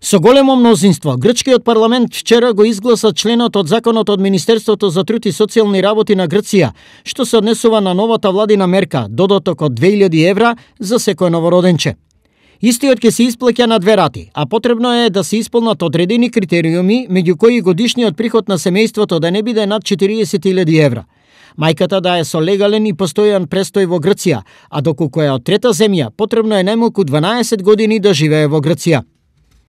Со големо мнозинство, грчкиот парламент вчера го изгласа членот од законот од Министерството за труд и социјални работи на Грција, што се однесува на новата владина мерка, додаток од 2000 евра за секој новороденче. Истиот ќе се исплаќа на две рати, а потребно е да се исполнат одредени критериуми, меѓу кои годишниот приход на семејството да не биде над 40.000 евра. Мајката да е со легален и постојан престој во Грција, а доколку е од трета земја, потребно е најмалку 12 години да живее во Грција.